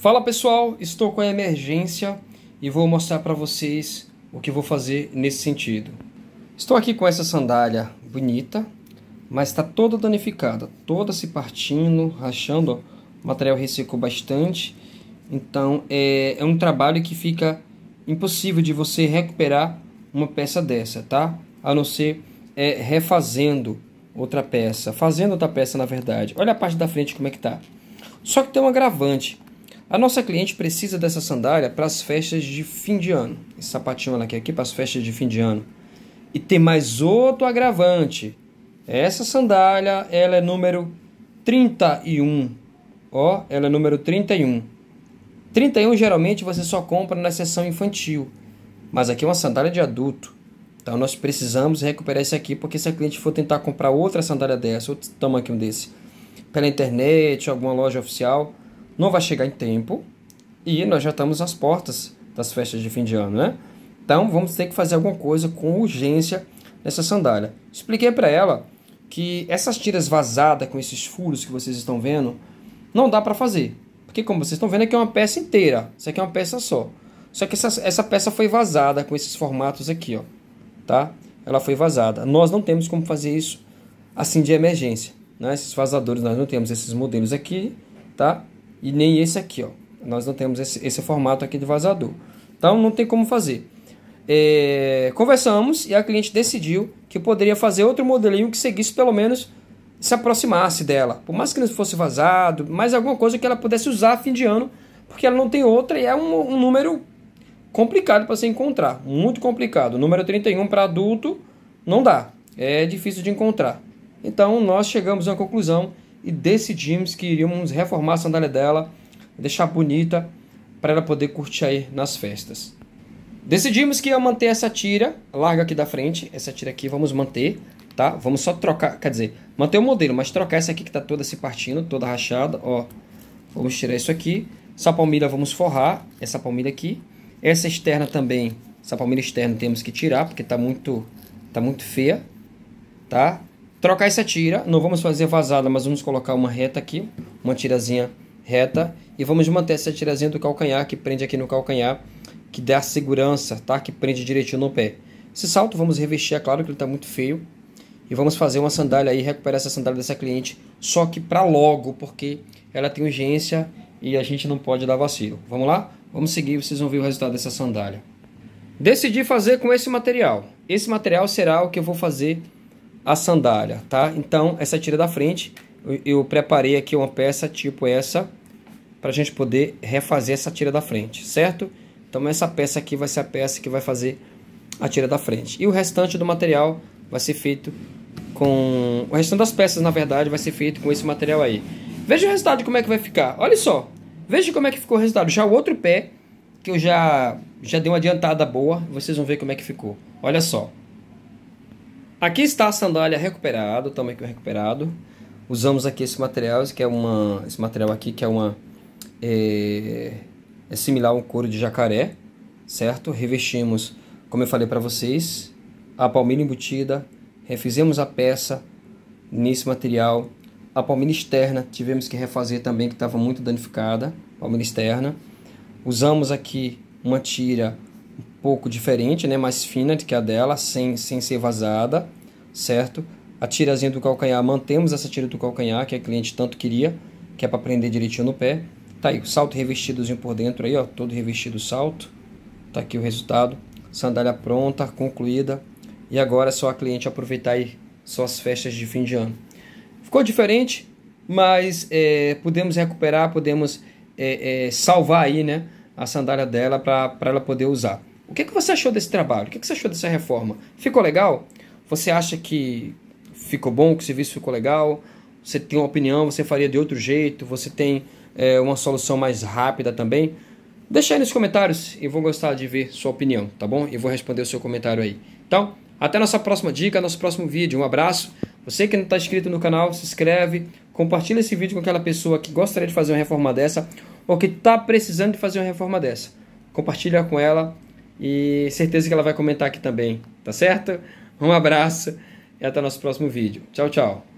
Fala pessoal, estou com a emergência e vou mostrar para vocês o que vou fazer nesse sentido. Estou aqui com essa sandália bonita, mas está toda danificada, toda se partindo, rachando, o material ressecou bastante, então é, é um trabalho que fica impossível de você recuperar uma peça dessa, tá? A não ser é, refazendo outra peça, fazendo outra peça na verdade. Olha a parte da frente como é que tá. Só que tem um agravante, a nossa cliente precisa dessa sandália para as festas de fim de ano. Esse sapatinho ela quer aqui para as festas de fim de ano. E tem mais outro agravante. Essa sandália, ela é número 31. Ó, ela é número 31. 31 geralmente você só compra na seção infantil, mas aqui é uma sandália de adulto. Então nós precisamos recuperar esse aqui, porque se a cliente for tentar comprar outra sandália dessa, outro tamanho desse, pela internet, alguma loja oficial, não vai chegar em tempo e nós já estamos às portas das festas de fim de ano, né? Então vamos ter que fazer alguma coisa com urgência nessa sandália. Expliquei para ela que essas tiras vazadas com esses furos que vocês estão vendo não dá para fazer, porque como vocês estão vendo aqui é uma peça inteira, isso aqui é uma peça só. Só que essa, essa peça foi vazada com esses formatos aqui, ó, tá? Ela foi vazada. Nós não temos como fazer isso assim de emergência, né? Esses vazadores nós não temos, esses modelos aqui, tá? e nem esse aqui, ó. Nós não temos esse, esse formato aqui de vazador. Então não tem como fazer. É, conversamos e a cliente decidiu que poderia fazer outro modelinho que seguisse pelo menos se aproximasse dela. Por mais que não fosse vazado, mais alguma coisa que ela pudesse usar a fim de ano, porque ela não tem outra e é um, um número complicado para se encontrar, muito complicado. número 31 para adulto não dá, é difícil de encontrar. Então nós chegamos à conclusão e decidimos que iríamos reformar a sandália dela, deixar bonita para ela poder curtir aí nas festas. Decidimos que ia manter essa tira, larga aqui da frente, essa tira aqui vamos manter, tá? Vamos só trocar, quer dizer, manter o modelo, mas trocar essa aqui que tá toda se partindo, toda rachada, ó. Vamos tirar isso aqui. Essa palmilha vamos forrar, essa palmilha aqui. Essa externa também, essa palmilha externa temos que tirar, porque tá muito, tá muito feia, tá? Trocar essa tira, não vamos fazer vazada, mas vamos colocar uma reta aqui, uma tirazinha reta, e vamos manter essa tirazinha do calcanhar, que prende aqui no calcanhar, que dá segurança, tá? Que prende direitinho no pé. Esse salto vamos revestir, é claro que ele está muito feio, e vamos fazer uma sandália aí, recuperar essa sandália dessa cliente, só que para logo, porque ela tem urgência e a gente não pode dar vacilo. Vamos lá? Vamos seguir, vocês vão ver o resultado dessa sandália. Decidi fazer com esse material. Esse material será o que eu vou fazer a sandália, tá? Então, essa tira da frente, eu, eu preparei aqui uma peça tipo essa, para a gente poder refazer essa tira da frente, certo? Então, essa peça aqui vai ser a peça que vai fazer a tira da frente. E o restante do material vai ser feito com... O restante das peças, na verdade, vai ser feito com esse material aí. Veja o resultado como é que vai ficar. Olha só. Veja como é que ficou o resultado. Já o outro pé, que eu já, já dei uma adiantada boa, vocês vão ver como é que ficou. Olha só. Aqui está a sandália recuperado, também que recuperado. Usamos aqui esse material, que é uma, esse material aqui que é uma é, é similar a um couro de jacaré, certo? Revestimos, como eu falei para vocês, a palmilha embutida, refizemos a peça nesse material, a palmilha externa tivemos que refazer também que estava muito danificada, palmilha externa. Usamos aqui uma tira pouco diferente, né, mais fina que a dela, sem, sem ser vazada, certo? A tirazinha do calcanhar, mantemos essa tira do calcanhar que a cliente tanto queria, que é para prender direitinho no pé. Tá aí, o salto revestidozinho por dentro aí, ó, todo revestido salto. Tá aqui o resultado. Sandália pronta, concluída. E agora é só a cliente aproveitar aí suas festas de fim de ano. Ficou diferente, mas é, podemos recuperar, podemos é, é, salvar aí, né, a sandália dela para ela poder usar. O que, é que você achou desse trabalho? O que, é que você achou dessa reforma? Ficou legal? Você acha que ficou bom, que o serviço ficou legal? Você tem uma opinião, você faria de outro jeito? Você tem é, uma solução mais rápida também? Deixa aí nos comentários e vou gostar de ver sua opinião, tá bom? E vou responder o seu comentário aí. Então, até nossa próxima dica, nosso próximo vídeo. Um abraço. Você que não está inscrito no canal, se inscreve, compartilha esse vídeo com aquela pessoa que gostaria de fazer uma reforma dessa ou que está precisando de fazer uma reforma dessa. Compartilha com ela e certeza que ela vai comentar aqui também, tá certo? Um abraço e até nosso próximo vídeo. Tchau, tchau.